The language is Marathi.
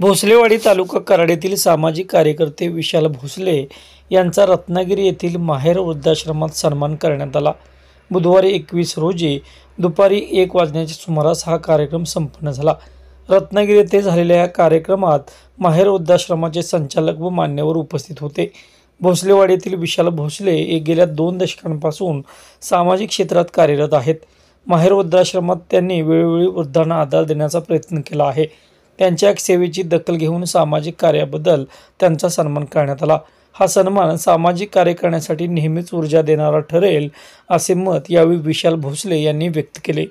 भोसलेवाडी तालुका कराडेतील सामाजिक कार्यकर्ते विशाल भोसले यांचा रत्नागिरी येथील माहेर वृद्धाश्रमात सन्मान करण्यात आला बुधवारी एकवीस रोजी दुपारी एक वाजण्याच्या सुमारास हा कार्यक्रम संपन्न झाला रत्नागिरी येथे झालेल्या या कार्यक्रमात माहेर वृद्धाश्रमाचे संचालक व मान्यवर उपस्थित होते भोसलेवाडीतील विशाल भोसले हे गेल्या दोन दशकांपासून सामाजिक क्षेत्रात कार्यरत आहेत माहेर वृद्धाश्रमात त्यांनी वेळोवेळी वृद्धांना आधार देण्याचा प्रयत्न केला आहे त्यांच्या सेवेची दखल घेऊन सामाजिक कार्याबद्दल त्यांचा सन्मान करण्यात आला हा सन्मान सामाजिक कार्य करण्यासाठी नेहमीच ऊर्जा देणारा ठरेल असे मत यावेळी विशाल भोसले यांनी व्यक्त केले